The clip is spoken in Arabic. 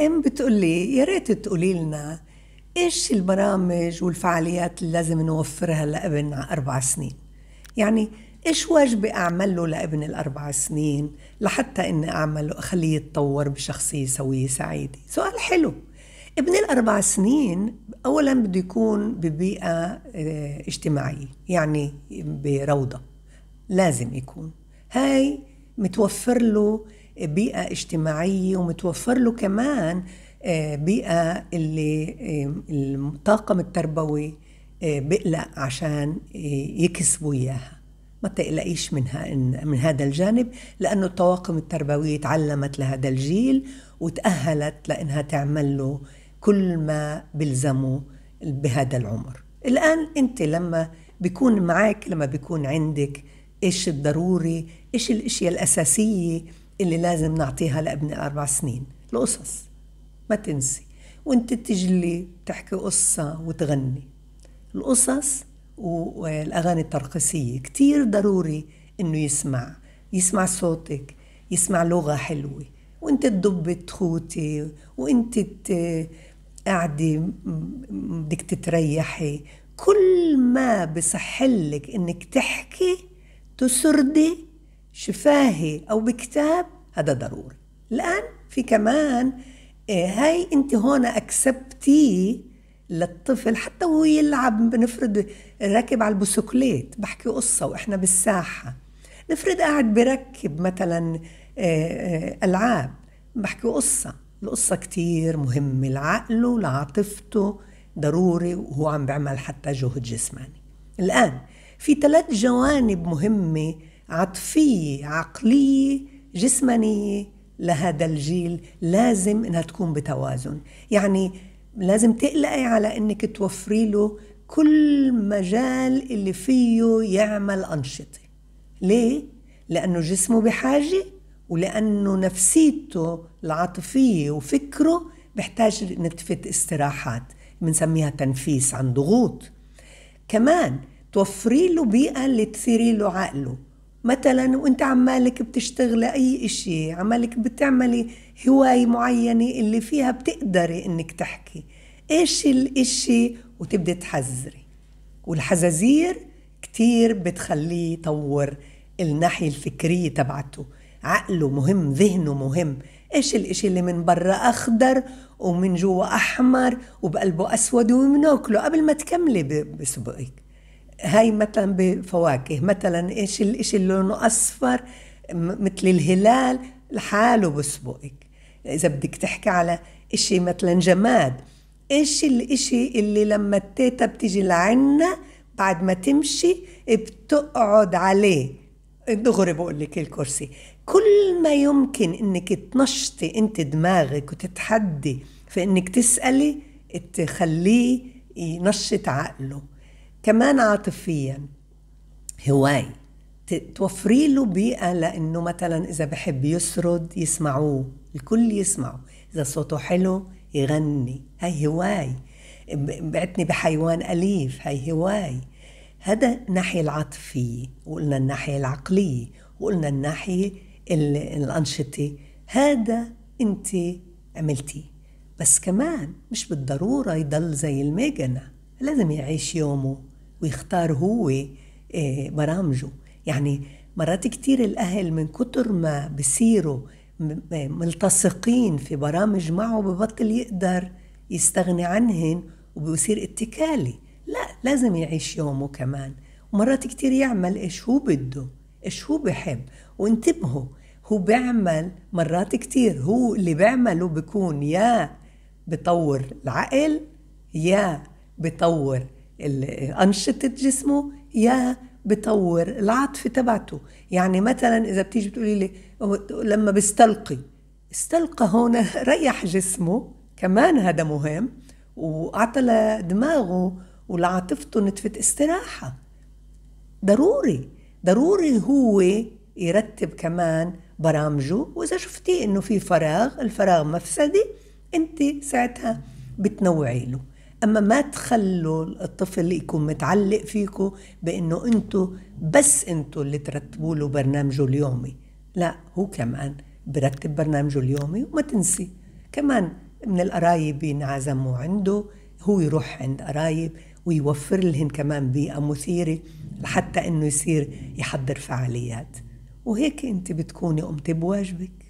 ام بتقول لي يا ريت تقولي لنا ايش البرامج والفعاليات اللي لازم نوفرها لابن اربع سنين يعني ايش واجبي اعمل له لابن الاربع سنين لحتى اني اعمله اخليه يتطور بشخصيه سويه سعيده سؤال حلو ابن الاربع سنين اولا بده يكون ببيئه آه، اجتماعيه يعني بروضه لازم يكون هاي متوفر له بيئة اجتماعية ومتوفر له كمان آه، بيئة اللي آه، الطاقم التربوي آه، بقلق عشان يكسبوا إياها ما تقلقيش منها من هذا الجانب لأنه الطواقم التربوية تعلمت لهذا الجيل وتأهلت لأنها تعمل له كل ما بلزمه بهذا العمر الآن أنت لما بيكون معك لما بيكون عندك إيش الضروري إيش الأشياء الأساسية اللي لازم نعطيها لابني أربع سنين القصص ما تنسي وانت تجلي تحكي قصة وتغني القصص والأغاني الترقصية كتير ضروري إنه يسمع يسمع صوتك يسمع لغة حلوة وانت تدبي تخوتي وانت قاعدة بدك تتريحي كل ما بصحلك انك تحكي تسردي شفاهي او بكتاب هذا ضروري الآن في كمان آه، هاي انت هون اكسبتي للطفل حتى وهو يلعب بنفرض راكب على البسكليت بحكي قصة وإحنا بالساحة نفرض قاعد بركب مثلا آه، آه، ألعاب بحكي قصة القصة كتير مهمة لعقله لعاطفته ضروري وهو عم بيعمل حتى جهد جسماني الآن في ثلاث جوانب مهمة عاطفية عقلية جسمانية لهذا الجيل لازم انها تكون بتوازن يعني لازم تقلقي على انك توفري له كل مجال اللي فيه يعمل أنشطة ليه؟ لأنه جسمه بحاجة ولأنه نفسيته العاطفية وفكره بحتاج نتفة استراحات بنسميها تنفيس عن ضغوط كمان توفري له بيئة اللي تثيري له عقله مثلا وانت عمالك بتشتغلي اي اشي عمالك بتعملي هواية معينة اللي فيها بتقدري انك تحكي ايش الاشي وتبدي تحذري والحزازير كتير بتخليه يطور الناحية الفكرية تبعته عقله مهم ذهنه مهم ايش الاشي اللي من برا اخضر ومن جوا احمر وبقلبه اسود ومناكله قبل ما تكملي بسبقك هاي مثلا بفواكه مثلا ايش الاشي اللي لونه اصفر مثل الهلال لحاله بسبقك اذا بدك تحكي على اشي مثلا جماد ايش الاشي اللي لما التيتا بتيجي لعنا بعد ما تمشي بتقعد عليه دغري بقول لك الكرسي كل ما يمكن انك تنشطي انت دماغك وتتحدي في انك تسالي تخليه ينشط عقله كمان عاطفيا هواي توفري له بيئة لأنه مثلا إذا بحب يسرد يسمعوه الكل يسمعه إذا صوته حلو يغني هاي هواي بعتني بحيوان أليف هاي هواي هذا الناحية العاطفية وقلنا الناحية العقلية وقلنا الناحية الأنشطة هذا أنت عملتيه بس كمان مش بالضرورة يضل زي الميجنة لازم يعيش يومه ويختار هو آه، برامجه يعني مرات كتير الأهل من كتر ما بصيروا آه، ملتصقين في برامج معه ببطل يقدر يستغني عنهن وبيصير اتكالي لا لازم يعيش يومه كمان ومرات كتير يعمل إيش هو بده إيش هو بحب وانتبهوا هو بيعمل مرات كتير هو اللي بيعمله بيكون يا بطور العقل يا بطور أنشطة جسمه يا بطور العاطفة تبعته يعني مثلا إذا بتيجي بتقولي لي لما بيستلقي استلقى هون ريح جسمه كمان هذا مهم وأعطى لدماغه ولعاطفته نتفة استراحة ضروري ضروري هو يرتب كمان برامجه وإذا شفتي إنه في فراغ الفراغ مفسدي أنت ساعتها بتنوعي له اما ما تخلوا الطفل يكون متعلق فيكم بانه انتم بس انتم اللي ترتبوا له برنامجه اليومي لا هو كمان برتب برنامجه اليومي وما تنسي كمان من القرايب ينعزموا عنده هو يروح عند قرايب ويوفر لهم كمان بيئة مثيرة لحتى انه يصير يحضر فعاليات وهيك انت بتكوني قمتي بواجبك